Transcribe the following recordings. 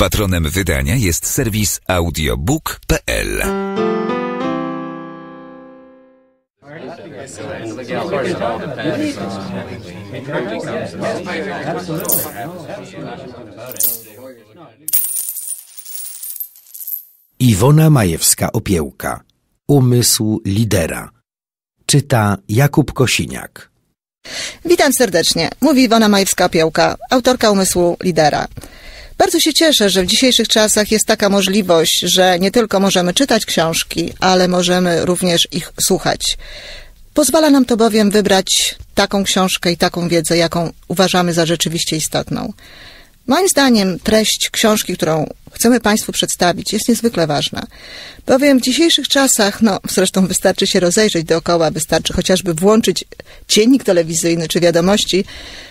Patronem wydania jest serwis audiobook.pl. Iwona Majewska-Opiełka. Umysł lidera. Czyta Jakub Kosiniak. Witam serdecznie. Mówi Iwona Majewska-Opiełka, autorka umysłu lidera. Bardzo się cieszę, że w dzisiejszych czasach jest taka możliwość, że nie tylko możemy czytać książki, ale możemy również ich słuchać. Pozwala nam to bowiem wybrać taką książkę i taką wiedzę, jaką uważamy za rzeczywiście istotną. Moim zdaniem treść książki, którą chcemy Państwu przedstawić, jest niezwykle ważna. Bowiem w dzisiejszych czasach, no zresztą wystarczy się rozejrzeć dookoła, wystarczy chociażby włączyć dziennik telewizyjny czy wiadomości,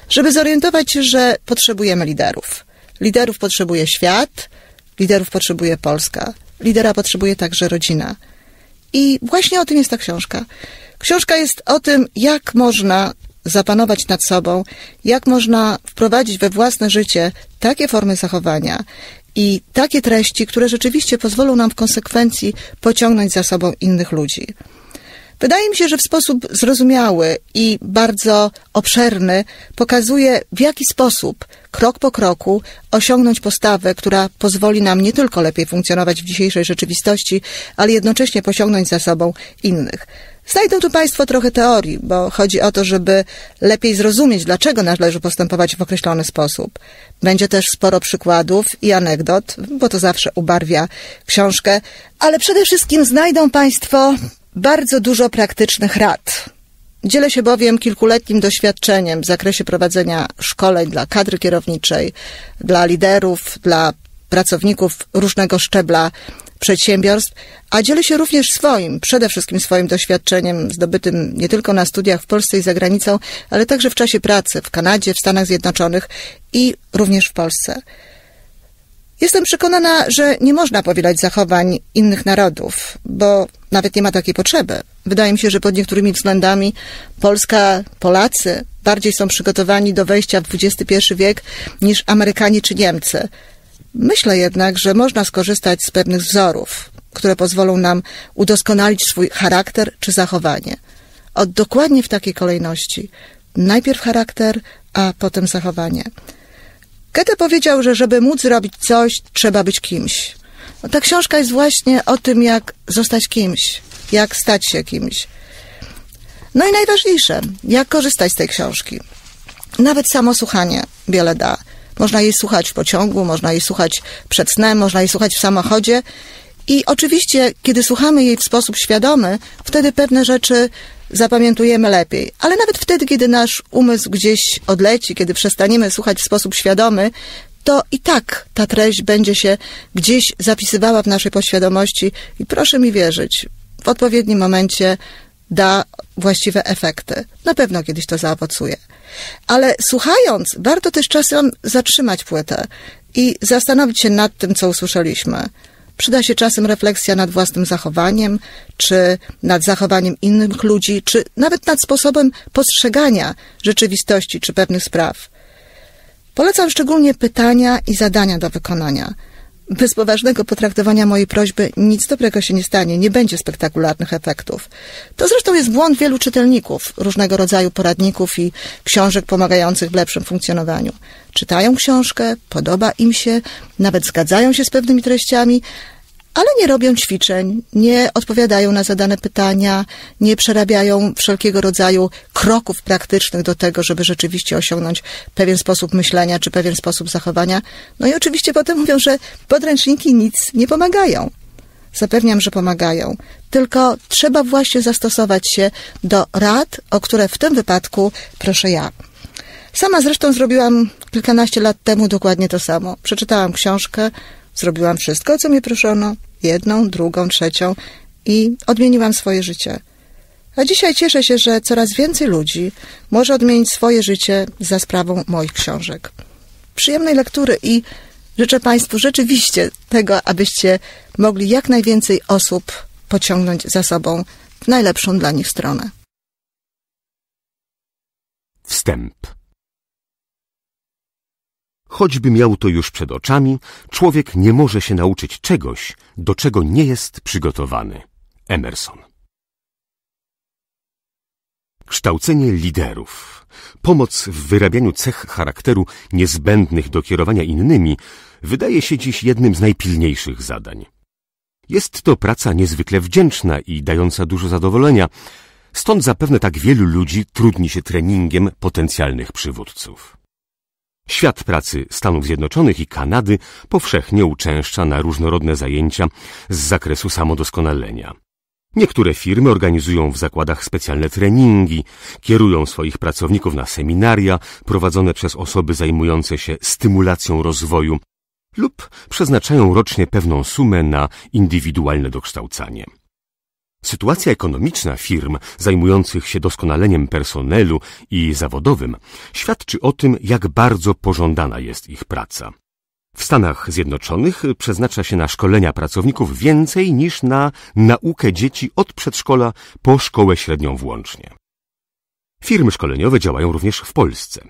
żeby zorientować się, że potrzebujemy liderów. Liderów potrzebuje świat, liderów potrzebuje Polska, lidera potrzebuje także rodzina. I właśnie o tym jest ta książka. Książka jest o tym, jak można zapanować nad sobą, jak można wprowadzić we własne życie takie formy zachowania i takie treści, które rzeczywiście pozwolą nam w konsekwencji pociągnąć za sobą innych ludzi. Wydaje mi się, że w sposób zrozumiały i bardzo obszerny pokazuje, w jaki sposób krok po kroku osiągnąć postawę, która pozwoli nam nie tylko lepiej funkcjonować w dzisiejszej rzeczywistości, ale jednocześnie pociągnąć za sobą innych. Znajdą tu Państwo trochę teorii, bo chodzi o to, żeby lepiej zrozumieć, dlaczego należy postępować w określony sposób. Będzie też sporo przykładów i anegdot, bo to zawsze ubarwia książkę, ale przede wszystkim znajdą Państwo bardzo dużo praktycznych rad. Dzielę się bowiem kilkuletnim doświadczeniem w zakresie prowadzenia szkoleń dla kadry kierowniczej, dla liderów, dla pracowników różnego szczebla przedsiębiorstw, a dzielę się również swoim, przede wszystkim swoim doświadczeniem zdobytym nie tylko na studiach w Polsce i za granicą, ale także w czasie pracy w Kanadzie, w Stanach Zjednoczonych i również w Polsce. Jestem przekonana, że nie można powielać zachowań innych narodów, bo nawet nie ma takiej potrzeby. Wydaje mi się, że pod niektórymi względami Polska, Polacy bardziej są przygotowani do wejścia w XXI wiek niż Amerykanie czy Niemcy. Myślę jednak, że można skorzystać z pewnych wzorów, które pozwolą nam udoskonalić swój charakter czy zachowanie. Od dokładnie w takiej kolejności. Najpierw charakter, a potem zachowanie. Goethe powiedział, że żeby móc zrobić coś, trzeba być kimś. No, ta książka jest właśnie o tym, jak zostać kimś, jak stać się kimś. No i najważniejsze, jak korzystać z tej książki. Nawet samo słuchanie wiele da. Można jej słuchać w pociągu, można jej słuchać przed snem, można jej słuchać w samochodzie i oczywiście, kiedy słuchamy jej w sposób świadomy, wtedy pewne rzeczy zapamiętujemy lepiej. Ale nawet wtedy, kiedy nasz umysł gdzieś odleci, kiedy przestaniemy słuchać w sposób świadomy, to i tak ta treść będzie się gdzieś zapisywała w naszej poświadomości. i proszę mi wierzyć, w odpowiednim momencie da właściwe efekty. Na pewno kiedyś to zaowocuje. Ale słuchając, warto też czasem zatrzymać płytę i zastanowić się nad tym, co usłyszeliśmy. Przyda się czasem refleksja nad własnym zachowaniem, czy nad zachowaniem innych ludzi, czy nawet nad sposobem postrzegania rzeczywistości czy pewnych spraw. Polecam szczególnie pytania i zadania do wykonania. Bez poważnego potraktowania mojej prośby nic dobrego się nie stanie, nie będzie spektakularnych efektów. To zresztą jest błąd wielu czytelników, różnego rodzaju poradników i książek pomagających w lepszym funkcjonowaniu. Czytają książkę, podoba im się, nawet zgadzają się z pewnymi treściami, ale nie robią ćwiczeń, nie odpowiadają na zadane pytania, nie przerabiają wszelkiego rodzaju kroków praktycznych do tego, żeby rzeczywiście osiągnąć pewien sposób myślenia czy pewien sposób zachowania. No i oczywiście potem mówią, że podręczniki nic nie pomagają. Zapewniam, że pomagają. Tylko trzeba właśnie zastosować się do rad, o które w tym wypadku proszę ja. Sama zresztą zrobiłam kilkanaście lat temu dokładnie to samo. Przeczytałam książkę Zrobiłam wszystko, co mnie proszono, jedną, drugą, trzecią i odmieniłam swoje życie. A dzisiaj cieszę się, że coraz więcej ludzi może odmienić swoje życie za sprawą moich książek. Przyjemnej lektury i życzę Państwu rzeczywiście tego, abyście mogli jak najwięcej osób pociągnąć za sobą w najlepszą dla nich stronę. Wstęp. Choćby miał to już przed oczami, człowiek nie może się nauczyć czegoś, do czego nie jest przygotowany. Emerson. Kształcenie liderów, pomoc w wyrabianiu cech charakteru niezbędnych do kierowania innymi, wydaje się dziś jednym z najpilniejszych zadań. Jest to praca niezwykle wdzięczna i dająca dużo zadowolenia, stąd zapewne tak wielu ludzi trudni się treningiem potencjalnych przywódców. Świat pracy Stanów Zjednoczonych i Kanady powszechnie uczęszcza na różnorodne zajęcia z zakresu samodoskonalenia. Niektóre firmy organizują w zakładach specjalne treningi, kierują swoich pracowników na seminaria prowadzone przez osoby zajmujące się stymulacją rozwoju lub przeznaczają rocznie pewną sumę na indywidualne dokształcanie. Sytuacja ekonomiczna firm zajmujących się doskonaleniem personelu i zawodowym świadczy o tym, jak bardzo pożądana jest ich praca. W Stanach Zjednoczonych przeznacza się na szkolenia pracowników więcej niż na naukę dzieci od przedszkola po szkołę średnią włącznie. Firmy szkoleniowe działają również w Polsce.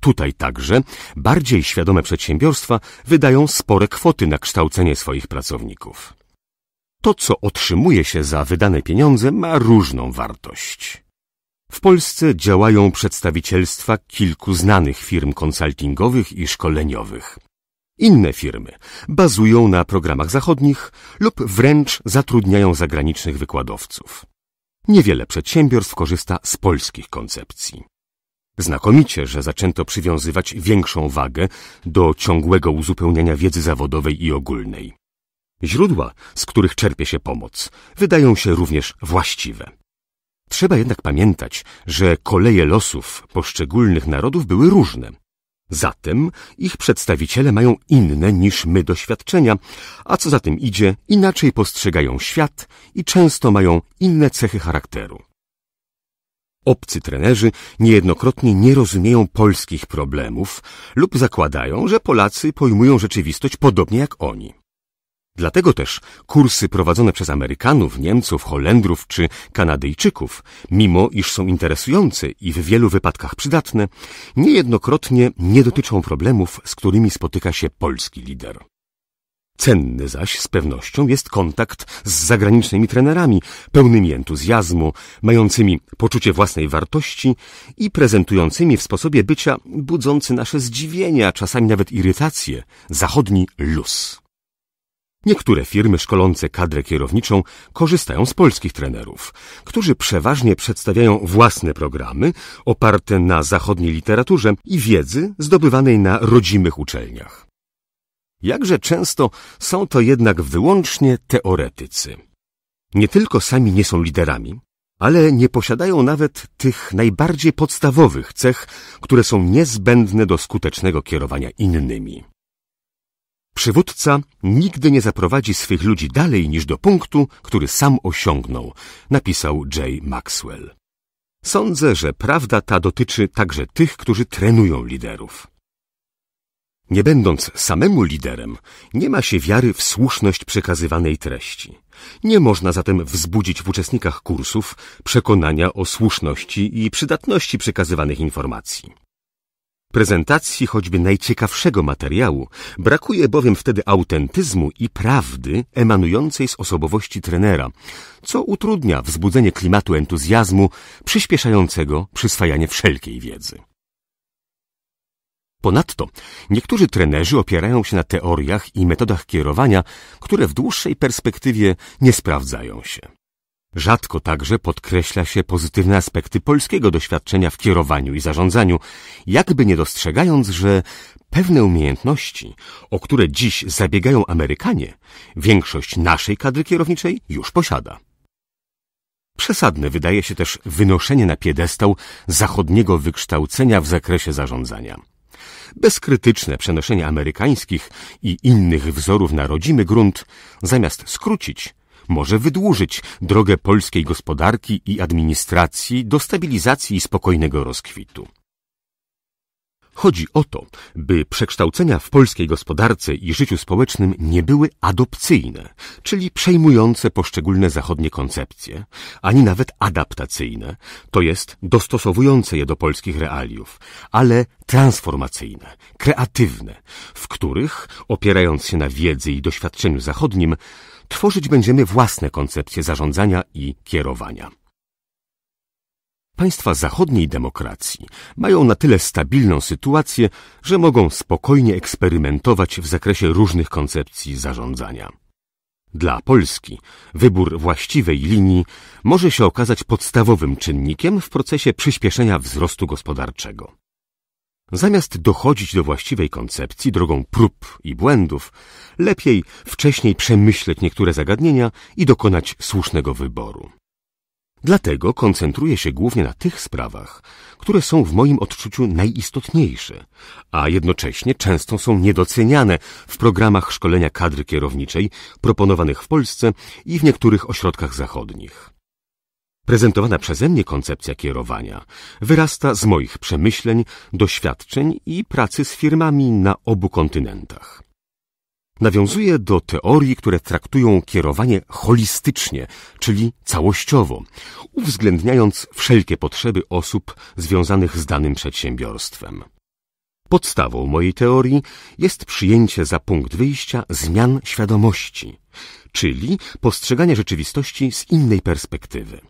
Tutaj także bardziej świadome przedsiębiorstwa wydają spore kwoty na kształcenie swoich pracowników. To, co otrzymuje się za wydane pieniądze, ma różną wartość. W Polsce działają przedstawicielstwa kilku znanych firm konsultingowych i szkoleniowych. Inne firmy bazują na programach zachodnich lub wręcz zatrudniają zagranicznych wykładowców. Niewiele przedsiębiorstw korzysta z polskich koncepcji. Znakomicie, że zaczęto przywiązywać większą wagę do ciągłego uzupełniania wiedzy zawodowej i ogólnej. Źródła, z których czerpie się pomoc, wydają się również właściwe. Trzeba jednak pamiętać, że koleje losów poszczególnych narodów były różne. Zatem ich przedstawiciele mają inne niż my doświadczenia, a co za tym idzie, inaczej postrzegają świat i często mają inne cechy charakteru. Obcy trenerzy niejednokrotnie nie rozumieją polskich problemów lub zakładają, że Polacy pojmują rzeczywistość podobnie jak oni. Dlatego też kursy prowadzone przez Amerykanów, Niemców, Holendrów czy Kanadyjczyków, mimo iż są interesujące i w wielu wypadkach przydatne, niejednokrotnie nie dotyczą problemów, z którymi spotyka się polski lider. Cenny zaś z pewnością jest kontakt z zagranicznymi trenerami, pełnymi entuzjazmu, mającymi poczucie własnej wartości i prezentującymi w sposobie bycia budzący nasze zdziwienia, czasami nawet irytacje zachodni luz. Niektóre firmy szkolące kadrę kierowniczą korzystają z polskich trenerów, którzy przeważnie przedstawiają własne programy oparte na zachodniej literaturze i wiedzy zdobywanej na rodzimych uczelniach. Jakże często są to jednak wyłącznie teoretycy. Nie tylko sami nie są liderami, ale nie posiadają nawet tych najbardziej podstawowych cech, które są niezbędne do skutecznego kierowania innymi. Przywódca nigdy nie zaprowadzi swych ludzi dalej niż do punktu, który sam osiągnął, napisał J. Maxwell. Sądzę, że prawda ta dotyczy także tych, którzy trenują liderów. Nie będąc samemu liderem, nie ma się wiary w słuszność przekazywanej treści. Nie można zatem wzbudzić w uczestnikach kursów przekonania o słuszności i przydatności przekazywanych informacji. Prezentacji choćby najciekawszego materiału brakuje bowiem wtedy autentyzmu i prawdy emanującej z osobowości trenera, co utrudnia wzbudzenie klimatu entuzjazmu przyspieszającego przyswajanie wszelkiej wiedzy. Ponadto niektórzy trenerzy opierają się na teoriach i metodach kierowania, które w dłuższej perspektywie nie sprawdzają się. Rzadko także podkreśla się pozytywne aspekty polskiego doświadczenia w kierowaniu i zarządzaniu, jakby nie dostrzegając, że pewne umiejętności, o które dziś zabiegają Amerykanie, większość naszej kadry kierowniczej już posiada. Przesadne wydaje się też wynoszenie na piedestał zachodniego wykształcenia w zakresie zarządzania. Bezkrytyczne przenoszenie amerykańskich i innych wzorów na rodzimy grunt, zamiast skrócić, może wydłużyć drogę polskiej gospodarki i administracji do stabilizacji i spokojnego rozkwitu. Chodzi o to, by przekształcenia w polskiej gospodarce i życiu społecznym nie były adopcyjne, czyli przejmujące poszczególne zachodnie koncepcje, ani nawet adaptacyjne, to jest dostosowujące je do polskich realiów, ale transformacyjne, kreatywne, w których, opierając się na wiedzy i doświadczeniu zachodnim, tworzyć będziemy własne koncepcje zarządzania i kierowania. Państwa zachodniej demokracji mają na tyle stabilną sytuację, że mogą spokojnie eksperymentować w zakresie różnych koncepcji zarządzania. Dla Polski wybór właściwej linii może się okazać podstawowym czynnikiem w procesie przyspieszenia wzrostu gospodarczego. Zamiast dochodzić do właściwej koncepcji drogą prób i błędów, lepiej wcześniej przemyśleć niektóre zagadnienia i dokonać słusznego wyboru. Dlatego koncentruję się głównie na tych sprawach, które są w moim odczuciu najistotniejsze, a jednocześnie często są niedoceniane w programach szkolenia kadry kierowniczej proponowanych w Polsce i w niektórych ośrodkach zachodnich. Prezentowana przeze mnie koncepcja kierowania wyrasta z moich przemyśleń, doświadczeń i pracy z firmami na obu kontynentach. Nawiązuje do teorii, które traktują kierowanie holistycznie, czyli całościowo, uwzględniając wszelkie potrzeby osób związanych z danym przedsiębiorstwem. Podstawą mojej teorii jest przyjęcie za punkt wyjścia zmian świadomości, czyli postrzeganie rzeczywistości z innej perspektywy.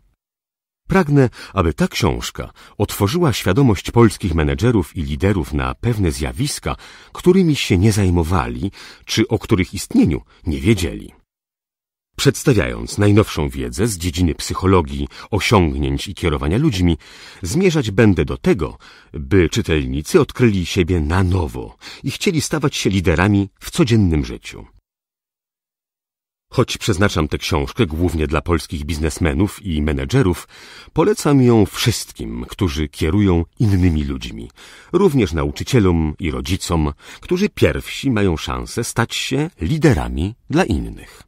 Pragnę, aby ta książka otworzyła świadomość polskich menedżerów i liderów na pewne zjawiska, którymi się nie zajmowali czy o których istnieniu nie wiedzieli. Przedstawiając najnowszą wiedzę z dziedziny psychologii, osiągnięć i kierowania ludźmi, zmierzać będę do tego, by czytelnicy odkryli siebie na nowo i chcieli stawać się liderami w codziennym życiu. Choć przeznaczam tę książkę głównie dla polskich biznesmenów i menedżerów, polecam ją wszystkim, którzy kierują innymi ludźmi, również nauczycielom i rodzicom, którzy pierwsi mają szansę stać się liderami dla innych.